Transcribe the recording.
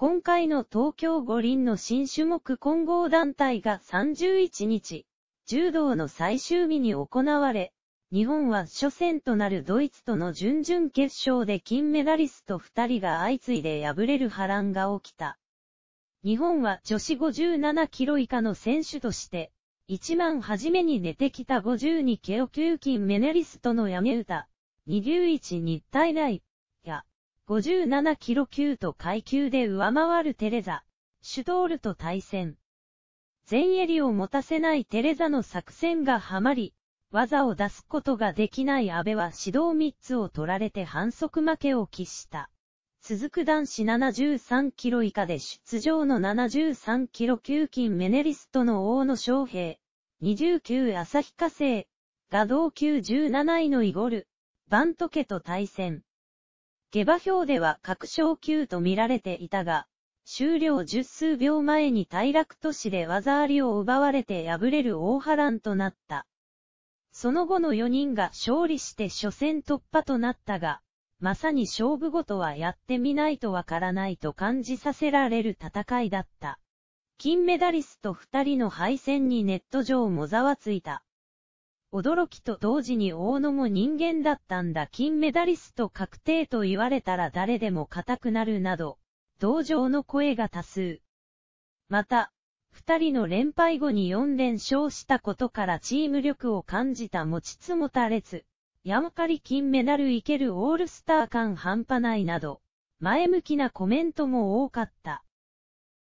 今回の東京五輪の新種目混合団体が31日、柔道の最終日に行われ、日本は初戦となるドイツとの準々決勝で金メダリスト2人が相次いで敗れる波乱が起きた。日本は女子57キロ以下の選手として、一番初めに出てきた52キロ級金メダリストの柳歌、二流一日体大、57キロ級と階級で上回るテレザ、シュトールと対戦。全襟を持たせないテレザの作戦がはまり、技を出すことができない安倍は指導3つを取られて反則負けを喫した。続く男子73キロ以下で出場の73キロ級金メネリストの大野昌平、29旭化成、が同級17位のイゴル、バントケと対戦。下馬評では各賞級と見られていたが、終了十数秒前に大落都市で技ありを奪われて敗れる大波乱となった。その後の4人が勝利して初戦突破となったが、まさに勝負ごとはやってみないとわからないと感じさせられる戦いだった。金メダリスト2人の敗戦にネット上もざわついた。驚きと同時に大野も人間だったんだ金メダリスト確定と言われたら誰でも固くなるなど、同情の声が多数。また、二人の連敗後に四連勝したことからチーム力を感じた持ちつ持たれつ、山狩金メダルいけるオールスター感半端ないなど、前向きなコメントも多かった。